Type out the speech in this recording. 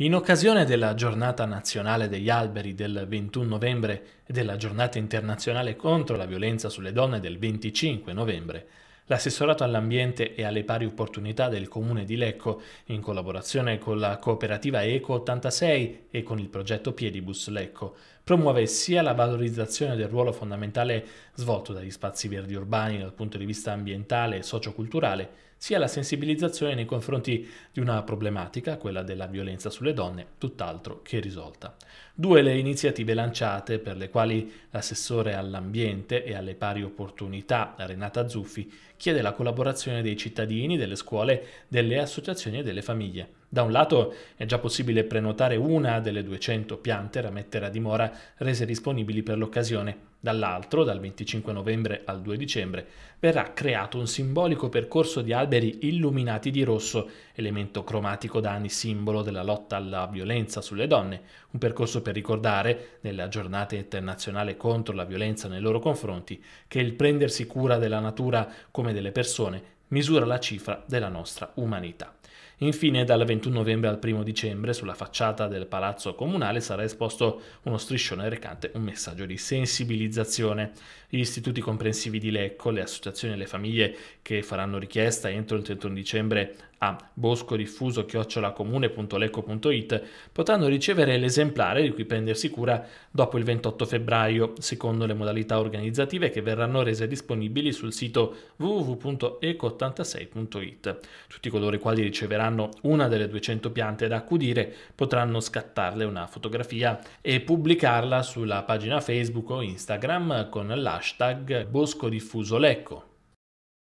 In occasione della giornata nazionale degli alberi del 21 novembre e della giornata internazionale contro la violenza sulle donne del 25 novembre, l'assessorato all'ambiente e alle pari opportunità del comune di Lecco, in collaborazione con la cooperativa Eco 86 e con il progetto Piedibus Lecco, promuove sia la valorizzazione del ruolo fondamentale svolto dagli spazi verdi urbani dal punto di vista ambientale e socioculturale, sia la sensibilizzazione nei confronti di una problematica, quella della violenza sulle donne, tutt'altro che risolta. Due le iniziative lanciate per le quali l'assessore all'ambiente e alle pari opportunità Renata Zuffi chiede la collaborazione dei cittadini, delle scuole, delle associazioni e delle famiglie. Da un lato è già possibile prenotare una delle 200 piante da mettere a dimora rese disponibili per l'occasione, dall'altro dal 25 novembre al 2 dicembre verrà creato un simbolico percorso di alberi illuminati di rosso, elemento cromatico da anni simbolo della lotta alla violenza sulle donne, un percorso per ricordare, nella giornata internazionale contro la violenza nei loro confronti, che il prendersi cura della natura come delle persone misura la cifra della nostra umanità. Infine, dal 21 novembre al 1 dicembre, sulla facciata del Palazzo Comunale sarà esposto uno striscione recante un messaggio di sensibilizzazione. Gli istituti comprensivi di Lecco, le associazioni e le famiglie che faranno richiesta entro il 31 dicembre a boscodiffuso-comune.lecco.it potranno ricevere l'esemplare di cui prendersi cura dopo il 28 febbraio, secondo le modalità organizzative che verranno rese disponibili sul sito www.ecotravel.com 86.it. Tutti coloro i quali riceveranno una delle 200 piante da accudire potranno scattarle una fotografia e pubblicarla sulla pagina Facebook o Instagram con l'hashtag Bosco Diffuso Lecco